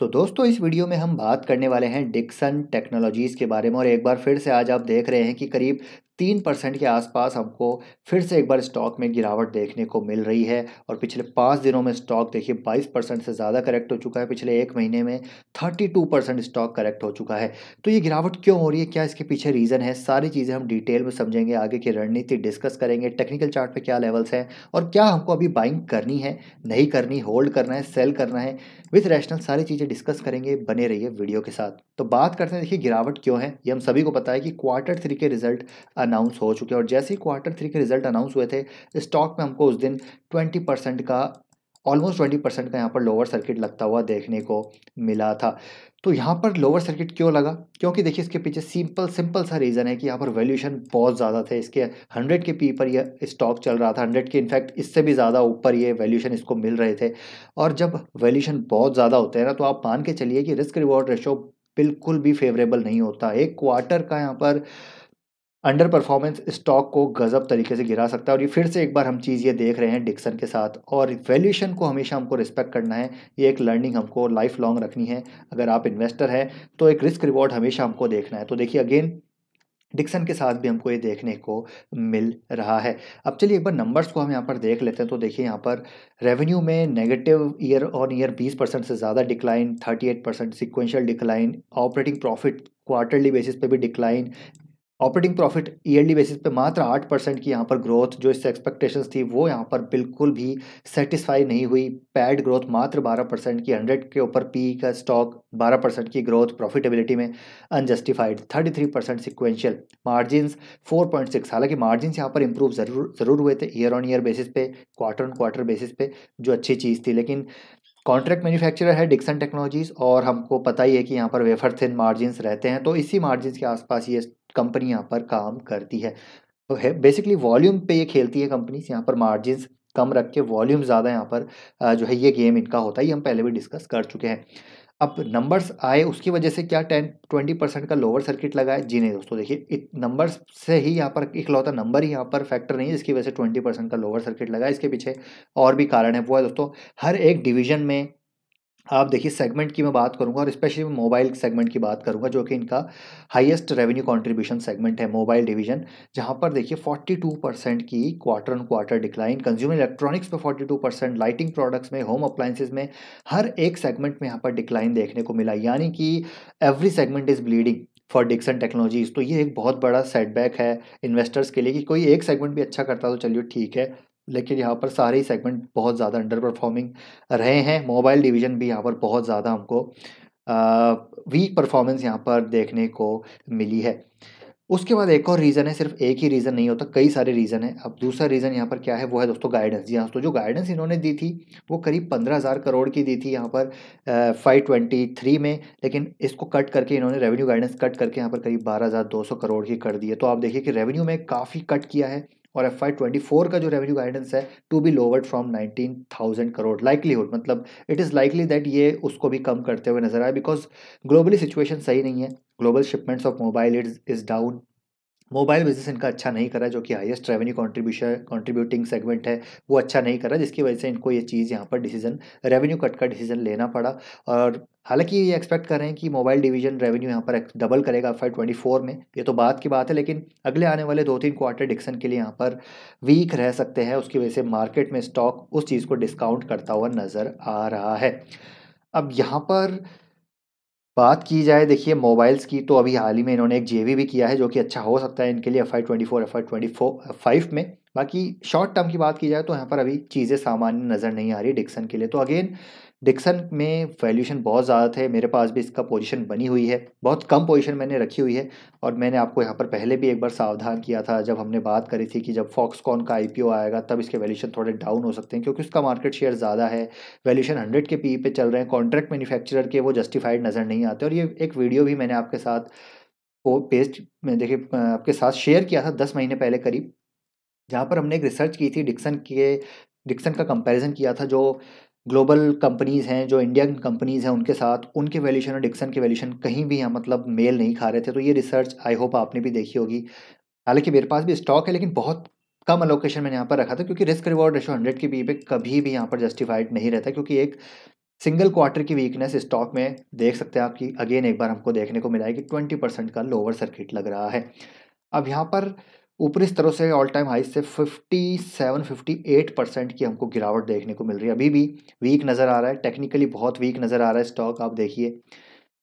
तो दोस्तों इस वीडियो में हम बात करने वाले हैं डिक्सन टेक्नोलॉजीज़ के बारे में और एक बार फिर से आज आप देख रहे हैं कि करीब तीन परसेंट के आसपास हमको फिर से एक बार स्टॉक में गिरावट देखने को मिल रही है और पिछले पाँच दिनों में स्टॉक देखिए बाईस परसेंट से ज़्यादा करेक्ट हो चुका है पिछले एक महीने में thirty two percent stock correct हो चुका है तो ये गिरावट क्यों हो रही है क्या इसके पीछे रीज़न है सारी चीज़ें हम डिटेल में समझेंगे आगे की रणनीति डिस्कस करेंगे टेक्निकल चार्ट पर क्या लेवल्स हैं और क्या हमको अभी बाइंग करनी है नहीं करनी होल्ड करना है सेल करना है विथ रैशनल सारी चीज़ें डिस्कस करेंगे बने रहिए वीडियो के साथ तो बात करते हैं देखिए गिरावट क्यों है ये हम सभी को पता है कि क्वार्टर थ्री के रिजल्ट अनाउंस हो चुके हैं और जैसे ही क्वार्टर थ्री के रिजल्ट अनाउंस हुए थे स्टॉक में हमको उस दिन ट्वेंटी परसेंट का ऑलमोस्ट ट्वेंटी परसेंट का यहाँ पर लोअर सर्किट लगता हुआ देखने को मिला था तो यहाँ पर लोअर सर्किट क्यों लगा क्योंकि देखिए इसके पीछे सिंपल सिंपल सा रीज़न है कि यहाँ पर वैल्यूशन बहुत ज़्यादा थे इसके हंड्रेड के पी पर यह स्टॉक चल रहा था हंड्रेड के इनफैक्ट इससे भी ज़्यादा ऊपर ये वैल्यूशन इसको मिल रहे थे और जब वैल्यूशन बहुत ज़्यादा होते हैं ना तो आप मान के चलिए कि रिस्क रिवॉर्ड रेशो बिल्कुल भी फेवरेबल नहीं होता एक क्वार्टर का यहाँ पर अंडर परफॉर्मेंस स्टॉक को गजब तरीके से गिरा सकता है और ये फिर से एक बार हम चीज़ ये देख रहे हैं डिक्सन के साथ और वैल्यूएशन को हमेशा हमको रिस्पेक्ट करना है ये एक लर्निंग हमको लाइफ लॉन्ग रखनी है अगर आप इन्वेस्टर हैं तो एक रिस्क रिवॉर्ड हमेशा हमको देखना है तो देखिए अगेन डिक्सन के साथ भी हमको ये देखने को मिल रहा है अब चलिए एक बार नंबर्स को हम यहाँ पर देख लेते हैं तो देखिए यहाँ पर रेवेन्यू में negative year on year 20 percent से ज़्यादा decline 38 percent sequential decline operating profit quarterly basis पे भी decline operating profit yearly basis पे मात्र आठ परसेंट की यहाँ पर ग्रोथ जो इससे एक्सपेक्टेशन थी वो यहाँ पर बिल्कुल भी सेटिस्फाई नहीं हुई पैड ग्रोथ मात्र बारह परसेंट की हंड्रेड के ऊपर पी का स्टॉक बारह परसेंट की ग्रोथ प्रॉफिटेबिलिटी में unjustified thirty three percent sequential margins four point six हालांकि मार्जिन यहाँ पर इंप्रूव जरूर जरूर हुए थे ईयर ऑन ईयर बेसिस पे क्वार्टर ऑन क्वार्टर बेसिस पे जो अच्छी चीज़ थी लेकिन कॉन्ट्रैक्ट मैन्युफैक्चरर है डिक्सन टेक्नोलॉजीज़ और हमको पता ही है कि यहाँ पर वेफर थिन मार्जिनस रहते हैं तो इसी मार्जिन के आसपास ये कंपनी यहाँ पर काम करती है तो है बेसिकली वॉल्यूम पे ये खेलती है कंपनीज यहाँ पर मार्जिन कम रख के वॉल्यूम ज़्यादा यहाँ पर जो है ये गेम इनका होता है ये हम पहले भी डिस्कस कर चुके हैं अब नंबर्स आए उसकी वजह से क्या टेन ट्वेंटी परसेंट का लोअर सर्किट लगा है जी नहीं दोस्तों देखिए नंबर्स से ही यहाँ पर इकलौता नंबर ही यहाँ पर फैक्टर नहीं है जिसकी वजह से ट्वेंटी परसेंट का लोअर सर्किट लगा इसके पीछे और भी कारण है वो है दोस्तों हर एक डिवीजन में आप देखिए सेगमेंट की मैं बात करूंगा और स्पेशली मैं मोबाइल सेगमेंट की बात करूंगा जो कि इनका हाईएस्ट रेवेन्यू कंट्रीब्यूशन सेगमेंट है मोबाइल डिवीजन जहां पर देखिए 42 परसेंट की quarter on quarter decline consumer electronics पे 42 परसेंट लाइटिंग प्रोडक्ट्स में होम अप्लाइंसेज में हर एक सेगमेंट में यहाँ पर डिक्लाइन देखने को मिला यानी कि every segment is bleeding for Dixon Technologies तो ये एक बहुत बड़ा सेटबैक है इन्वेस्टर्स के लिए कि कोई एक सेगमेंट भी अच्छा करता तो चलिए ठीक है लेकिन यहाँ पर सारे ही सेगमेंट बहुत ज़्यादा अंडर परफॉर्मिंग रहे हैं मोबाइल डिवीज़न भी यहाँ पर बहुत ज़्यादा हमको वीक परफॉर्मेंस यहाँ पर देखने को मिली है उसके बाद एक और रीज़न है सिर्फ एक ही रीज़न नहीं होता कई सारे रीज़न है अब दूसरा रीज़न यहाँ पर क्या है वो है दोस्तों गाइडेंस जी हाँ जो गाइडेंस इन्होंने दी थी वो करीब पंद्रह हज़ार करोड़ की दी थी यहाँ पर फाइव ट्वेंटी थ्री में लेकिन इसको कट करके इन्होंने रेवेन्यू गाइडेंस कट करके यहाँ पर करीब बारह हज़ार दो सौ करोड़ की कर दी है तो आप देखिए कि रेवेन्यू में काफ़ी कट किया है और एफ आई ट्वेंटी फोर का जो रेवेन्यू गाइडेंस है to be lowered from nineteen thousand crore likelihood मतलब इट इज़ लाइकली दैट ये उसको भी कम करते हुए नजर आए बिकॉज ग्लोबली सिचुएशन सही नहीं है global shipments of mobile it is down mobile business इनका अच्छा नहीं करा जो कि highest revenue contribution contributing segment है वो अच्छा नहीं करा जिसकी वजह से इनको ये चीज़ यहाँ पर डिसीजन रेवेन्यू कट का डिसीजन लेना पड़ा और हालांकि ये एक्सपेक्ट कर रहे हैं कि मोबाइल डिवीजन रेवेन्यू यहाँ पर डबल करेगा एफ ट्वेंटी फोर में ये तो बात की बात है लेकिन अगले आने वाले दो तीन क्वार्टर डिक्सन के लिए यहाँ पर वीक रह सकते हैं उसकी वजह से मार्केट में स्टॉक उस चीज़ को डिस्काउंट करता हुआ नज़र आ रहा है अब यहाँ पर बात की जाए देखिए मोबाइल्स की तो अभी हाल ही में इन्होंने एक जे भी किया है जो कि अच्छा हो सकता है इनके लिए F Y twenty four F Y twenty four five में बाकी शॉर्ट टर्म की बात की जाए तो यहाँ पर अभी चीज़ें सामान्य नज़र नहीं आ रही डिक्सन के लिए तो अगेन डिक्सन में वैल्यूशन बहुत ज़्यादा थे मेरे पास भी इसका पोजीशन बनी हुई है बहुत कम पोजीशन मैंने रखी हुई है और मैंने आपको यहाँ पर पहले भी एक बार सावधान किया था जब हमने बात करी थी कि जब फॉक्सकॉन का आई आएगा तब इसके वैल्यूशन थोड़े डाउन हो सकते हैं क्योंकि उसका मार्केट शेयर ज़्यादा है वैल्यूशन हंड्रेड के पी e पे चल रहे हैं कॉन्ट्रैक्ट मैनुफैक्चरर के वो जस्टिफाइड नज़र नहीं आते और ये एक वीडियो भी मैंने आपके साथ वो पेस्ट में देखिए आपके साथ शेयर किया था दस महीने पहले करीब जहाँ पर हमने एक रिसर्च की थी डिक्सन के डिक्सन का कंपैरिजन किया था जो ग्लोबल कंपनीज़ हैं जो इंडियन कंपनीज़ हैं उनके साथ उनके वैल्यूशन और डिक्सन के वैल्यूशन कहीं भी हम मतलब मेल नहीं खा रहे थे तो ये रिसर्च आई होप आपने भी देखी होगी हालांकि मेरे पास भी स्टॉक है लेकिन बहुत कम अलोकेशन मैंने यहाँ पर रखा था क्योंकि रिस्क रिवॉर्ड रेशो हंड्रेड के बी पे कभी भी यहाँ पर जस्टिफाइड नहीं रहता क्योंकि एक सिंगल क्वार्टर की वीकनेस स्टॉक में देख सकते हैं आपकी अगेन एक बार हमको देखने को मिला है कि ट्वेंटी परसेंट का लोअर सर्किट लग रहा है अब यहाँ पर ऊपरी स्तरों से ऑल टाइम हाई से 57 58 परसेंट की हमको गिरावट देखने को मिल रही है अभी भी वीक नज़र आ रहा है टेक्निकली बहुत वीक नज़र आ रहा है स्टॉक आप देखिए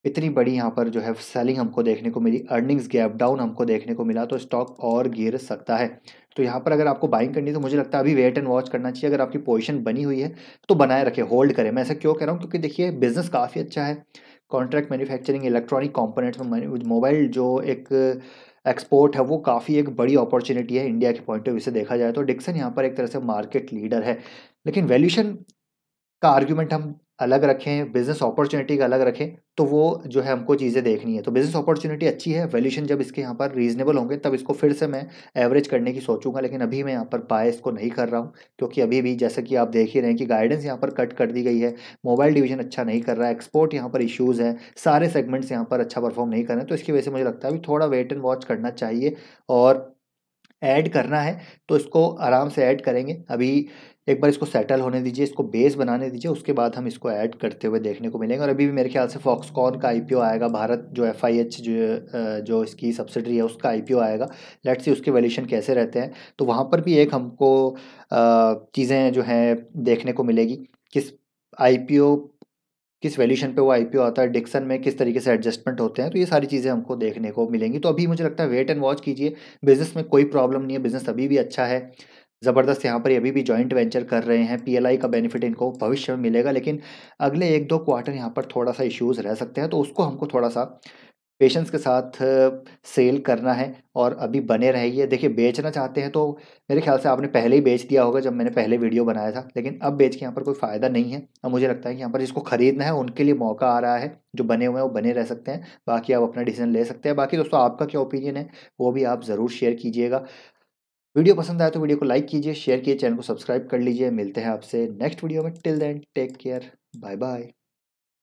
इतनी बड़ी यहाँ पर जो है सेलिंग हमको देखने को मिली अर्निंग्स गैप डाउन हमको देखने को मिला तो स्टॉक और गिर सकता है तो यहाँ पर अगर आपको बाइंग करनी है तो मुझे लगता है अभी वेट एंड वॉच करना चाहिए अगर आपकी पोजिशन बनी हुई है तो बनाए रखें होल्ड करें मैं ऐसा क्यों कह रहा हूँ क्योंकि देखिए बिजनेस काफ़ी अच्छा है कॉन्ट्रैक्ट मैन्युफैक्चरिंग इलेक्ट्रॉनिक कॉम्पोनेट्स में मोबाइल जो एक एक्सपोर्ट है वो काफ़ी एक बड़ी अपॉर्चुनिटी है इंडिया के पॉइंट ऑफ व्यू से देखा जाए तो डिक्सन यहाँ पर एक तरह से मार्केट लीडर है लेकिन वैल्यूशन का आर्ग्यूमेंट हम अलग रखें बिज़नेस अपॉर्चुनिटी का अलग रखें तो वो जो है हमको चीज़ें देखनी है तो बिज़नेस अपॉर्चुनिटी अच्छी है वैल्यूशन जब इसके यहाँ पर रीजनेबल होंगे तब इसको फिर से मैं एवरेज करने की सोचूंगा लेकिन अभी मैं यहाँ पर बाय इसको नहीं कर रहा हूँ क्योंकि अभी भी जैसा कि आप देख ही रहे हैं कि गाइडेंस यहाँ पर कट कर दी गई है मोबाइल डिवीजन अच्छा नहीं कर रहा है एक्सपोर्ट यहाँ पर इशूज़ हैं सारे सेगमेंट्स यहाँ पर अच्छा परफॉर्म नहीं कर रहे हैं तो इसकी वजह से मुझे लगता है अभी थोड़ा वेट एंड वॉच करना चाहिए और ऐड करना है तो इसको आराम से ऐड करेंगे अभी एक बार इसको सेटल होने दीजिए इसको बेस बनाने दीजिए उसके बाद हम इसको ऐड करते हुए देखने को मिलेंगे और अभी भी मेरे ख्याल से फॉक्सकॉन का आईपीओ आएगा भारत जो एफ आई एच जो जो इसकी सब्सिडरी है उसका आईपीओ आएगा लेट्स सी उसके वैल्यूशन कैसे रहते हैं तो वहाँ पर भी एक हमको चीज़ें जो हैं देखने को मिलेगी किस ओ किस वैल्यूशन पे वो आईपीओ आता है डिक्सन में किस तरीके से एडजस्टमेंट होते हैं तो ये सारी चीज़ें हमको देखने को मिलेंगी तो अभी मुझे लगता है वेट एंड वॉच कीजिए बिज़नेस में कोई प्रॉब्लम नहीं है बिज़नेस अभी भी अच्छा है ज़बरदस्त यहाँ पर ये अभी भी जॉइंट वेंचर कर रहे हैं पीएलआई का बेनिफिट इनको भविष्य में मिलेगा लेकिन अगले एक दो क्वार्टर यहाँ पर थोड़ा सा इश्यूज़ रह सकते हैं तो उसको हमको थोड़ा सा पेशेंस के साथ सेल करना है और अभी बने रहिए देखिए बेचना चाहते हैं तो मेरे ख्याल से आपने पहले ही बेच दिया होगा जब मैंने पहले वीडियो बनाया था लेकिन अब बेच के यहाँ पर कोई फ़ायदा नहीं है अब मुझे लगता है कि यहाँ पर जिसको खरीदना है उनके लिए मौका आ रहा है जो बने हुए हैं वो बने रह सकते हैं बाकी आप अपना डिसीजन ले सकते हैं बाकी दोस्तों आपका क्या ओपिनियन है वो भी आप ज़रूर शेयर कीजिएगा वीडियो पसंद आए तो वीडियो को लाइक कीजिए शेयर कीजिए चैनल को सब्सक्राइब कर लीजिए मिलते हैं आपसे नेक्स्ट वीडियो में till then take care bye bye